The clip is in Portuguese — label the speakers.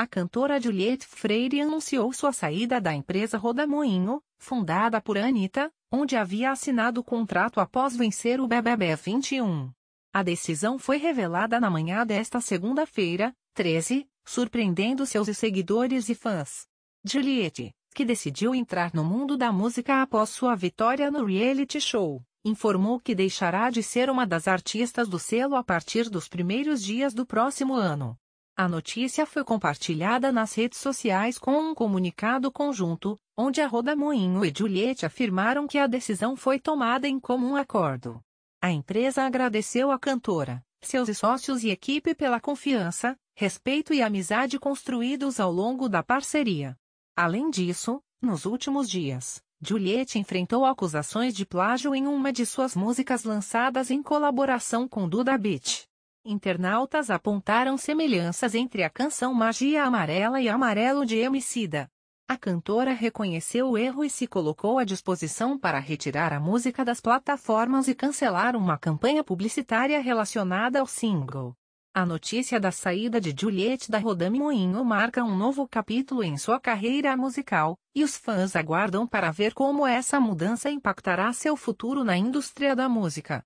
Speaker 1: a cantora Juliette Freire anunciou sua saída da empresa Rodamoinho, fundada por Anitta, onde havia assinado o contrato após vencer o BBB 21. A decisão foi revelada na manhã desta segunda-feira, 13, surpreendendo seus seguidores e fãs. Juliette, que decidiu entrar no mundo da música após sua vitória no reality show, informou que deixará de ser uma das artistas do selo a partir dos primeiros dias do próximo ano. A notícia foi compartilhada nas redes sociais com um comunicado conjunto, onde a Roda Moinho e Juliette afirmaram que a decisão foi tomada em comum acordo. A empresa agradeceu a cantora, seus sócios e equipe pela confiança, respeito e amizade construídos ao longo da parceria. Além disso, nos últimos dias, Juliette enfrentou acusações de plágio em uma de suas músicas lançadas em colaboração com Duda Beat internautas apontaram semelhanças entre a canção Magia Amarela e Amarelo de Emicida. A cantora reconheceu o erro e se colocou à disposição para retirar a música das plataformas e cancelar uma campanha publicitária relacionada ao single. A notícia da saída de Juliette da Rodame Moinho marca um novo capítulo em sua carreira musical, e os fãs aguardam para ver como essa mudança impactará seu futuro na indústria da música.